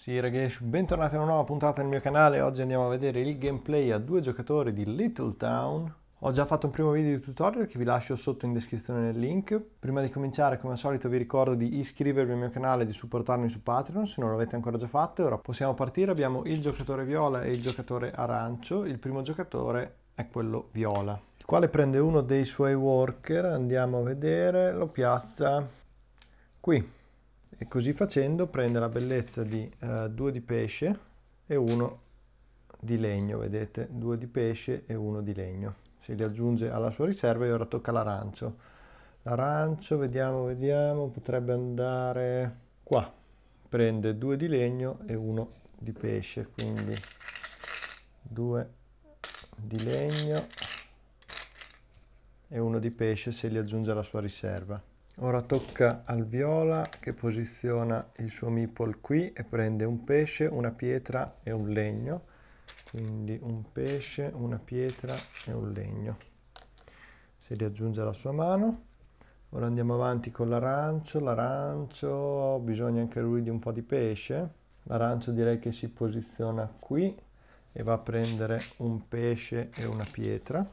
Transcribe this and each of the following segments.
Sì ragazzi, bentornati a una nuova puntata del mio canale. Oggi andiamo a vedere il gameplay a due giocatori di Little Town. Ho già fatto un primo video di tutorial che vi lascio sotto in descrizione nel link. Prima di cominciare, come al solito, vi ricordo di iscrivervi al mio canale e di supportarmi su Patreon se non l'avete ancora già fatto. Ora possiamo partire. Abbiamo il giocatore viola e il giocatore arancio. Il primo giocatore è quello viola, il quale prende uno dei suoi worker. Andiamo a vedere, lo piazza qui e così facendo prende la bellezza di 2 eh, di pesce e uno di legno, vedete, due di pesce e uno di legno. Se li aggiunge alla sua riserva e ora tocca l'arancio. L'arancio, vediamo, vediamo, potrebbe andare qua. Prende due di legno e uno di pesce, quindi due di legno e uno di pesce se li aggiunge alla sua riserva. Ora tocca al viola che posiziona il suo meeple qui e prende un pesce, una pietra e un legno. Quindi un pesce, una pietra e un legno. Si riaggiunge la sua mano. Ora andiamo avanti con l'arancio. L'arancio bisogna anche lui di un po' di pesce. L'arancio direi che si posiziona qui e va a prendere un pesce e una pietra.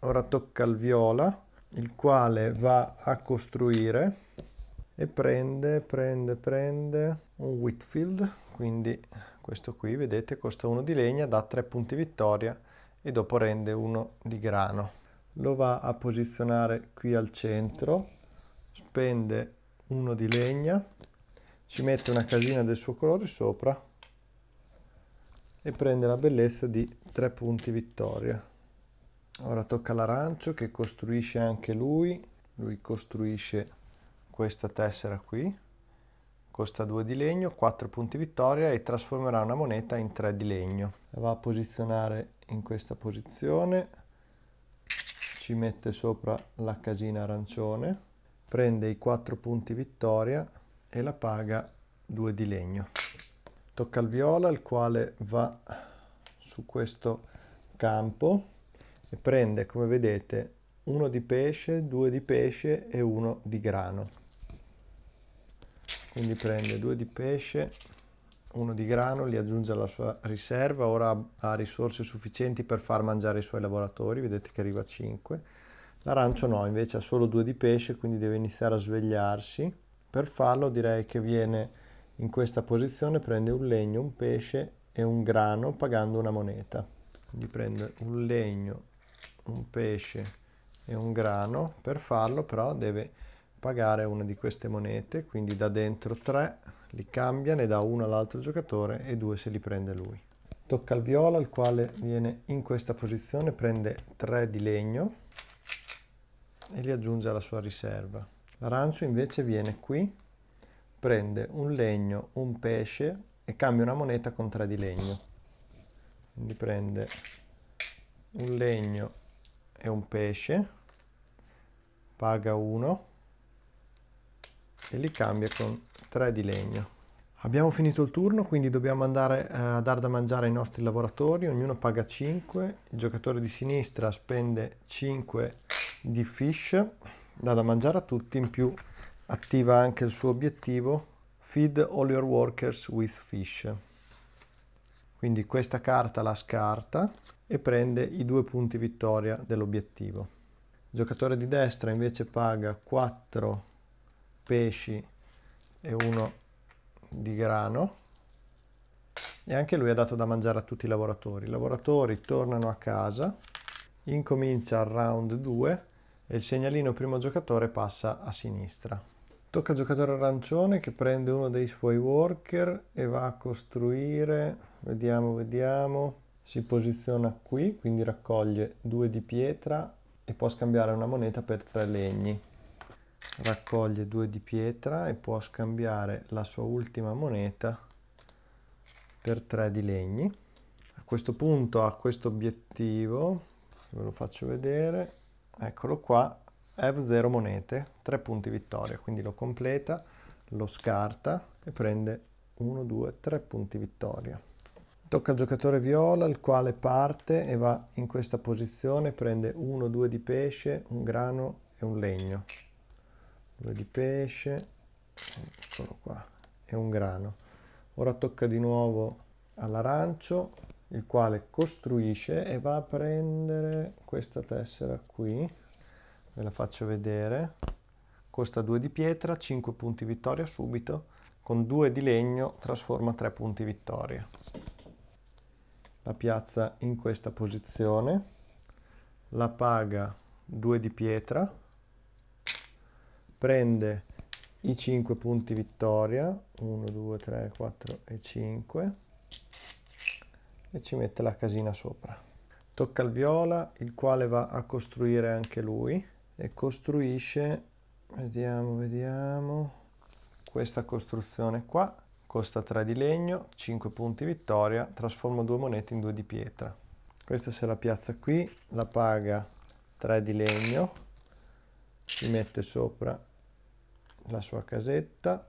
Ora tocca al viola il quale va a costruire e prende, prende, prende un Whitfield, quindi questo qui vedete costa uno di legna, dà tre punti vittoria e dopo rende uno di grano. Lo va a posizionare qui al centro, spende uno di legna, ci mette una casina del suo colore sopra e prende la bellezza di tre punti vittoria ora tocca l'arancio che costruisce anche lui lui costruisce questa tessera qui costa 2 di legno 4 punti vittoria e trasformerà una moneta in 3 di legno la va a posizionare in questa posizione ci mette sopra la casina arancione prende i 4 punti vittoria e la paga 2 di legno tocca al viola il quale va su questo campo e prende come vedete uno di pesce, due di pesce e uno di grano. Quindi prende due di pesce, uno di grano, li aggiunge alla sua riserva, ora ha risorse sufficienti per far mangiare i suoi lavoratori, vedete che arriva a 5. L'arancio no, invece ha solo due di pesce, quindi deve iniziare a svegliarsi. Per farlo direi che viene in questa posizione, prende un legno, un pesce e un grano pagando una moneta. Quindi prende un legno, un pesce e un grano, per farlo però deve pagare una di queste monete, quindi da dentro tre li cambia, ne dà uno all'altro giocatore e due se li prende lui. Tocca al viola, il quale viene in questa posizione, prende tre di legno e li aggiunge alla sua riserva. L'arancio invece viene qui, prende un legno, un pesce e cambia una moneta con tre di legno. Quindi prende un legno e un pesce, paga 1 e li cambia con 3 di legno. Abbiamo finito il turno, quindi dobbiamo andare eh, a dar da mangiare ai nostri lavoratori, ognuno paga 5, il giocatore di sinistra spende 5 di fish, dà da mangiare a tutti, in più attiva anche il suo obiettivo, feed all your workers with fish. Quindi questa carta la scarta e prende i due punti vittoria dell'obiettivo. Il giocatore di destra invece paga 4 pesci e 1 di grano e anche lui ha dato da mangiare a tutti i lavoratori. I lavoratori tornano a casa, incomincia il round 2 e il segnalino primo giocatore passa a sinistra. Tocca al giocatore arancione che prende uno dei suoi worker e va a costruire, vediamo, vediamo, si posiziona qui, quindi raccoglie due di pietra e può scambiare una moneta per tre legni. Raccoglie due di pietra e può scambiare la sua ultima moneta per tre di legni. A questo punto ha questo obiettivo, ve lo faccio vedere, eccolo qua, have 0 monete, 3 punti vittoria, quindi lo completa, lo scarta e prende 1, 2, 3 punti vittoria. Tocca al giocatore viola, il quale parte e va in questa posizione, prende 1, 2 di pesce, un grano e un legno. 2 di pesce, eccolo qua, e un grano. Ora tocca di nuovo all'arancio, il quale costruisce e va a prendere questa tessera qui, ve la faccio vedere costa 2 di pietra 5 punti vittoria subito con 2 di legno trasforma 3 punti vittoria la piazza in questa posizione la paga 2 di pietra prende i 5 punti vittoria 1 2 3 4 e 5 e ci mette la casina sopra tocca al viola il quale va a costruire anche lui e costruisce vediamo vediamo questa costruzione qua costa 3 di legno 5 punti vittoria trasforma due monete in 2 di pietra questa se la piazza qui la paga 3 di legno si mette sopra la sua casetta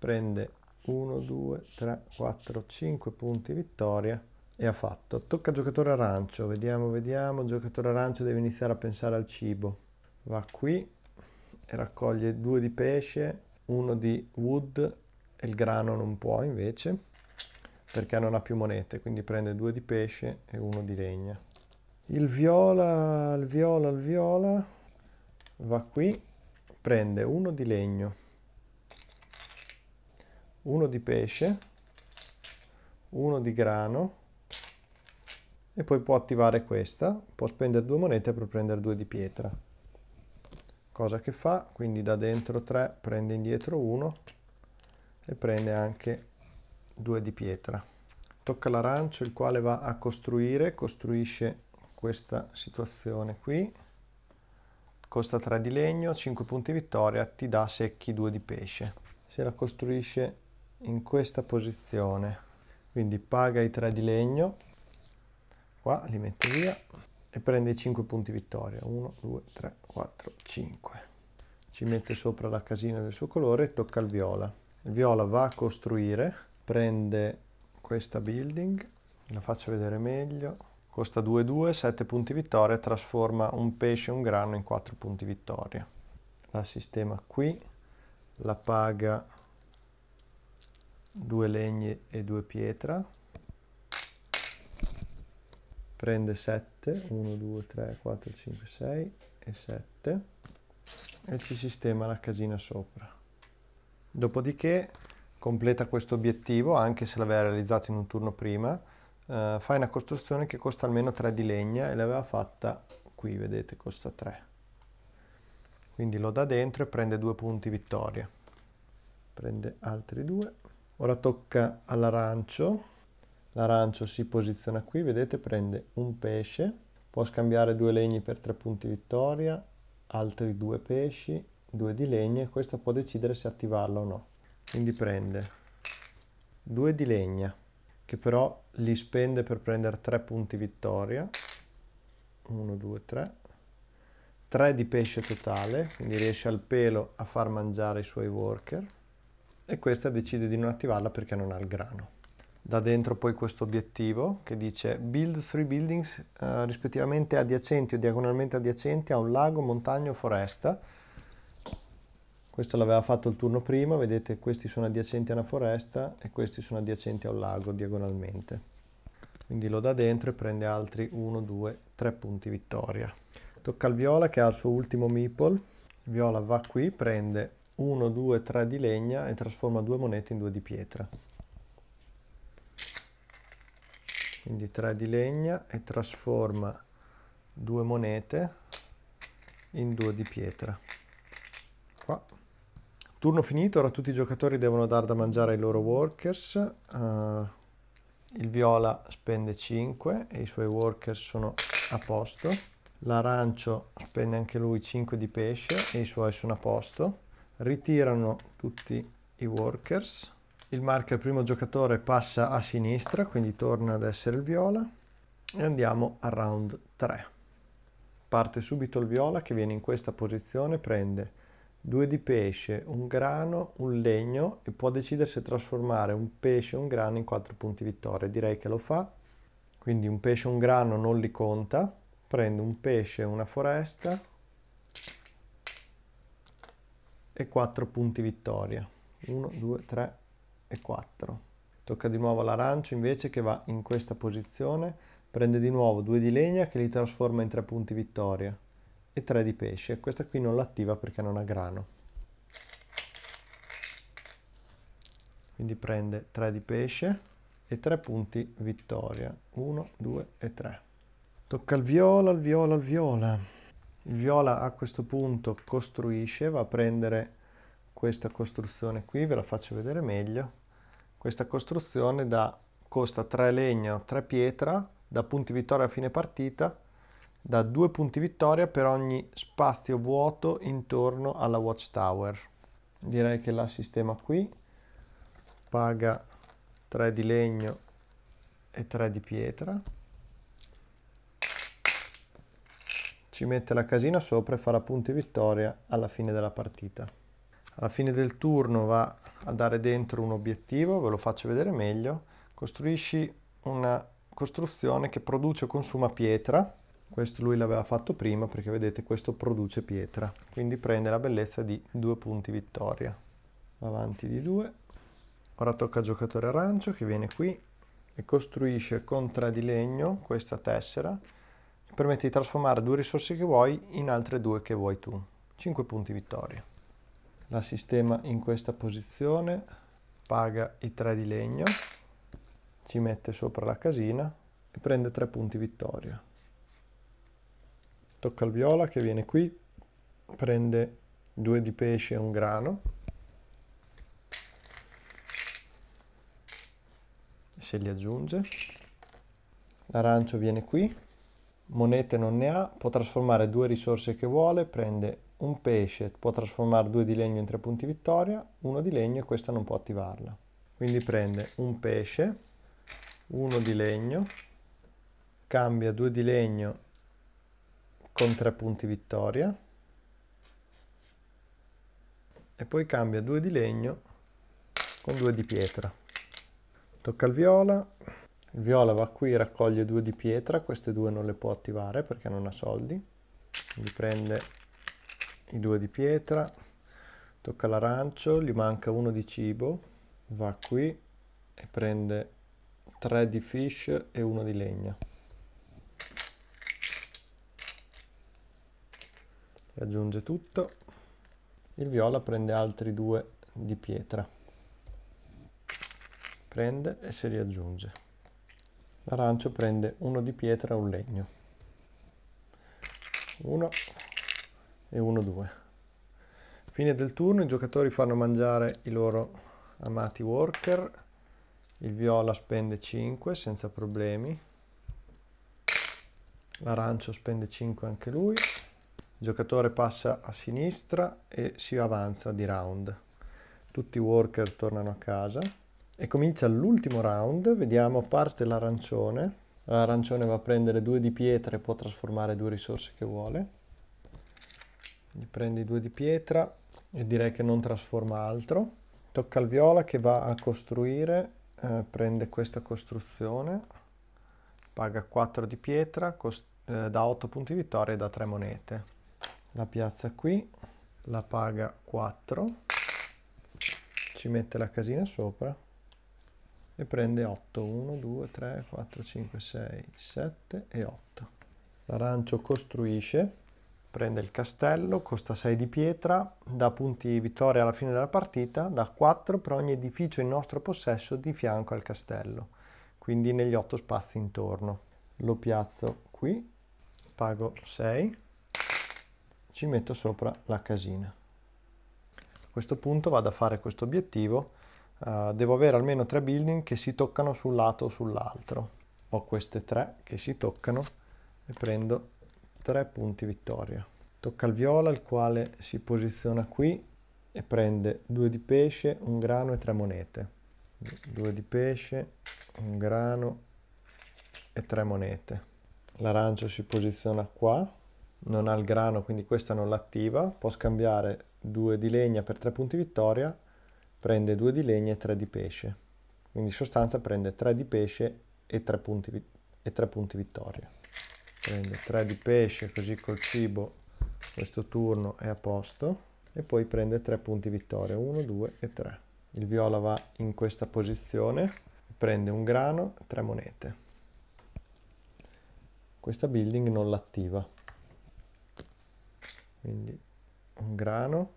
prende 1 2 3 4 5 punti vittoria e ha fatto tocca al giocatore arancio vediamo vediamo il giocatore arancio deve iniziare a pensare al cibo va qui e raccoglie due di pesce, uno di wood e il grano non può invece perché non ha più monete, quindi prende due di pesce e uno di legna. Il viola, il viola, il viola va qui, prende uno di legno, uno di pesce, uno di grano e poi può attivare questa, può spendere due monete per prendere due di pietra cosa che fa quindi da dentro 3 prende indietro 1 e prende anche 2 di pietra tocca l'arancio il quale va a costruire costruisce questa situazione qui costa 3 di legno 5 punti vittoria ti dà secchi 2 di pesce se la costruisce in questa posizione quindi paga i 3 di legno qua li mette via e prende 5 punti vittoria. 1, 2, 3, 4, 5. Ci mette sopra la casina del suo colore e tocca al viola. Il viola va a costruire, prende questa building, la faccio vedere meglio. Costa 2-2, 7 punti vittoria, trasforma un pesce e un grano in 4 punti vittoria. La sistema qui, la paga 2 legni e 2 pietra prende 7, 1, 2, 3, 4, 5, 6 e 7 e ci sistema la casina sopra. Dopodiché completa questo obiettivo, anche se l'aveva realizzato in un turno prima, eh, fai una costruzione che costa almeno 3 di legna e l'aveva fatta qui, vedete, costa 3. Quindi lo dà dentro e prende 2 punti vittoria. Prende altri 2. Ora tocca all'arancio L'arancio si posiziona qui, vedete, prende un pesce, può scambiare due legni per tre punti vittoria, altri due pesci, due di legna e questa può decidere se attivarla o no. Quindi prende due di legna, che però li spende per prendere tre punti vittoria. 1, 2, 3. 3 di pesce totale, quindi riesce al pelo a far mangiare i suoi worker. E questa decide di non attivarla perché non ha il grano da dentro poi questo obiettivo che dice build three buildings eh, rispettivamente adiacenti o diagonalmente adiacenti a un lago, montagna o foresta. Questo l'aveva fatto il turno prima, vedete questi sono adiacenti a una foresta e questi sono adiacenti a un lago diagonalmente. Quindi lo dà dentro e prende altri 1, 2, 3 punti vittoria. Tocca al viola che ha il suo ultimo meeple. Il Viola va qui, prende 1, 2, 3 di legna e trasforma due monete in due di pietra. quindi 3 di legna e trasforma due monete in due di pietra qua turno finito ora tutti i giocatori devono dar da mangiare ai loro workers uh, il viola spende 5 e i suoi workers sono a posto l'arancio spende anche lui 5 di pesce e i suoi sono a posto ritirano tutti i workers il marker primo giocatore passa a sinistra, quindi torna ad essere il viola e andiamo a round 3. Parte subito il viola che viene in questa posizione, prende due di pesce, un grano, un legno e può decidere se trasformare un pesce e un grano in quattro punti vittoria. Direi che lo fa, quindi un pesce e un grano non li conta, prende un pesce una foresta e 4 punti vittoria. 1, 2, 3, e 4. Tocca di nuovo l'arancio invece che va in questa posizione, prende di nuovo 2 di legna che li trasforma in 3 punti vittoria e 3 di pesce. Questa qui non l'attiva perché non ha grano. Quindi prende 3 di pesce e 3 punti vittoria. 1, 2 e 3. Tocca al viola, al viola, al viola. Il viola a questo punto costruisce, va a prendere questa costruzione qui, ve la faccio vedere meglio. Questa costruzione da, costa 3 legno, 3 pietra, da punti vittoria a fine partita, da 2 punti vittoria per ogni spazio vuoto intorno alla watchtower. Direi che la sistema qui, paga 3 di legno e 3 di pietra. Ci mette la casina sopra e farà punti vittoria alla fine della partita alla fine del turno va a dare dentro un obiettivo, ve lo faccio vedere meglio, costruisci una costruzione che produce o consuma pietra, questo lui l'aveva fatto prima perché vedete questo produce pietra, quindi prende la bellezza di due punti vittoria, avanti di due, ora tocca al giocatore arancio che viene qui e costruisce con tre di legno questa tessera, permette di trasformare due risorse che vuoi in altre due che vuoi tu, 5 punti vittoria la sistema in questa posizione, paga i tre di legno, ci mette sopra la casina e prende tre punti vittoria. Tocca al viola che viene qui, prende due di pesce e un grano. Se li aggiunge. L'arancio viene qui, monete non ne ha, può trasformare due risorse che vuole, prende un pesce può trasformare due di legno in tre punti vittoria, uno di legno e questa non può attivarla. Quindi prende un pesce, uno di legno, cambia due di legno con tre punti vittoria e poi cambia due di legno con due di pietra. Tocca al viola, il viola va qui e raccoglie due di pietra, queste due non le può attivare perché non ha soldi, quindi prende i due di pietra, tocca l'arancio, gli manca uno di cibo, va qui e prende tre di fish e uno di legna. E aggiunge tutto. Il viola prende altri due di pietra. Prende e se li aggiunge. L'arancio prende uno di pietra e un legno. Uno, e 1-2. Fine del turno, i giocatori fanno mangiare i loro amati worker. Il viola spende 5 senza problemi. L'arancio spende 5 anche lui. Il giocatore passa a sinistra e si avanza di round. Tutti i worker tornano a casa e comincia l'ultimo round. Vediamo, parte l'arancione. L'arancione va a prendere due di pietra e può trasformare due risorse che vuole ne prendi due di pietra e direi che non trasforma altro tocca al viola che va a costruire eh, prende questa costruzione paga 4 di pietra cost- eh, da 8 punti vittoria e da 3 monete la piazza qui la paga 4 ci mette la casina sopra e prende 8 1 2 3 4 5 6 7 e 8 l'arancio costruisce prende il castello, costa 6 di pietra, dà punti vittoria alla fine della partita, dà 4 per ogni edificio in nostro possesso di fianco al castello, quindi negli 8 spazi intorno. Lo piazzo qui, pago 6, ci metto sopra la casina. A questo punto vado a fare questo obiettivo, uh, devo avere almeno 3 building che si toccano su un lato o sull'altro. Ho queste 3 che si toccano e prendo 3 punti vittoria. Tocca al viola, il quale si posiziona qui e prende 2 di pesce, un grano e 3 monete. 2 di pesce, un grano e 3 monete. L'arancio si posiziona qua, non ha il grano, quindi questa non l'attiva. Può scambiare 2 di legna per 3 punti vittoria, prende 2 di legna e 3 di pesce. Quindi in sostanza prende 3 di pesce e 3 punti, e 3 punti vittoria prende 3 di pesce così col cibo questo turno è a posto e poi prende 3 punti vittoria 1 2 e 3 il viola va in questa posizione prende un grano 3 monete questa building non l'attiva quindi un grano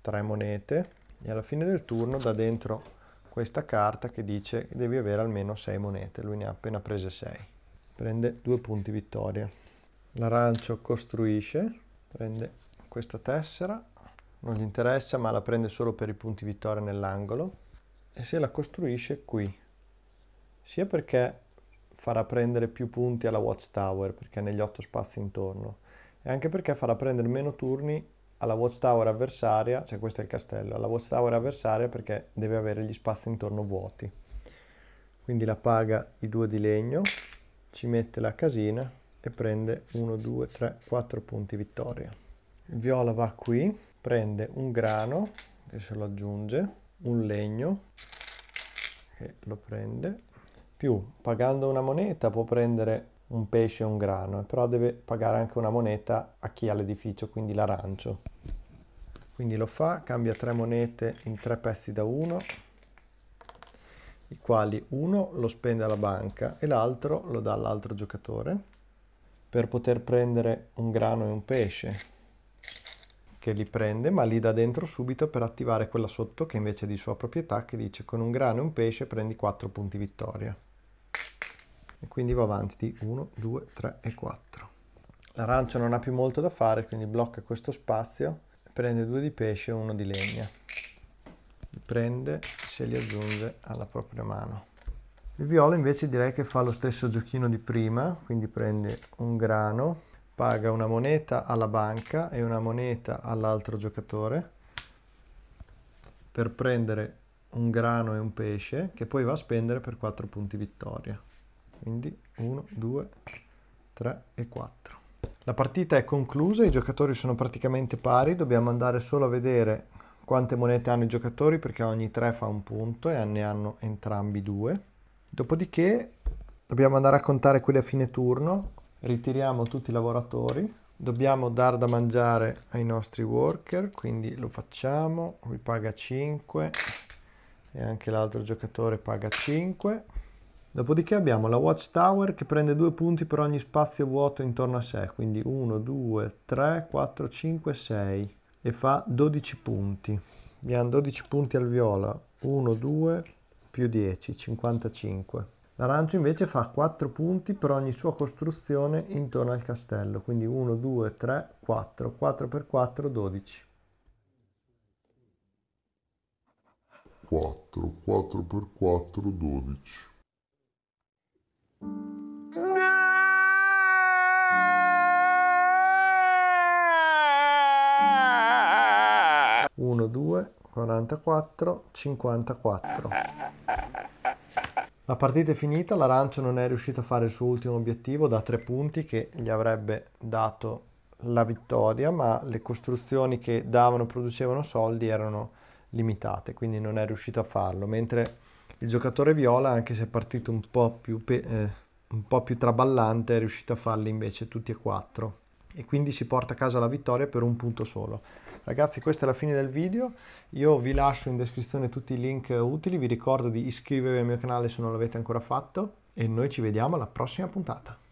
3 monete e alla fine del turno da dentro questa carta che dice che devi avere almeno 6 monete lui ne ha appena prese 6 prende due punti vittoria. L'arancio costruisce, prende questa tessera, non gli interessa ma la prende solo per i punti vittoria nell'angolo e se la costruisce qui, sia perché farà prendere più punti alla Watchtower perché è negli otto spazi intorno e anche perché farà prendere meno turni alla Watchtower avversaria, cioè questo è il castello, alla Watchtower avversaria perché deve avere gli spazi intorno vuoti. Quindi la paga i due di legno ci mette la casina e prende 1, 2, 3, 4 punti vittoria. Il viola va qui, prende un grano e se lo aggiunge, un legno che lo prende, più pagando una moneta può prendere un pesce e un grano, però deve pagare anche una moneta a chi ha l'edificio, quindi l'arancio. Quindi lo fa, cambia tre monete in tre pezzi da 1, i quali uno lo spende alla banca e l'altro lo dà all'altro giocatore per poter prendere un grano e un pesce che li prende ma li dà dentro subito per attivare quella sotto che invece è di sua proprietà che dice con un grano e un pesce prendi 4 punti vittoria e quindi va avanti di 1, 2, 3 e 4 l'arancio non ha più molto da fare quindi blocca questo spazio prende 2 di pesce e 1 di legna prende se li aggiunge alla propria mano. Il viola invece direi che fa lo stesso giochino di prima, quindi prende un grano, paga una moneta alla banca e una moneta all'altro giocatore per prendere un grano e un pesce che poi va a spendere per 4 punti vittoria. Quindi 1, 2, 3 e 4. La partita è conclusa, i giocatori sono praticamente pari, dobbiamo andare solo a vedere quante monete hanno i giocatori perché ogni 3 fa un punto e ne hanno entrambi due. Dopodiché dobbiamo andare a contare quelli a fine turno, ritiriamo tutti i lavoratori, dobbiamo dar da mangiare ai nostri worker, quindi lo facciamo, lui paga 5 e anche l'altro giocatore paga 5. Dopodiché abbiamo la watchtower che prende due punti per ogni spazio vuoto intorno a sé, quindi 1, 2, 3, 4, 5, 6 e fa 12 punti. Abbiamo 12 punti al viola, 1, 2 più 10, 55. L'arancio invece fa 4 punti per ogni sua costruzione intorno al castello, quindi 1, 2, 3, 4, 4 per 4, 12. 4, 4 per 4, 12. 1, 2, 44, 54. La partita è finita, l'arancio non è riuscito a fare il suo ultimo obiettivo da tre punti che gli avrebbe dato la vittoria, ma le costruzioni che davano, producevano soldi erano limitate, quindi non è riuscito a farlo, mentre il giocatore viola, anche se è partito un po' più, pe- eh, un po più traballante, è riuscito a farli invece tutti e quattro e quindi si porta a casa la vittoria per un punto solo. Ragazzi questa è la fine del video, io vi lascio in descrizione tutti i link utili, vi ricordo di iscrivervi al mio canale se non l'avete ancora fatto e noi ci vediamo alla prossima puntata.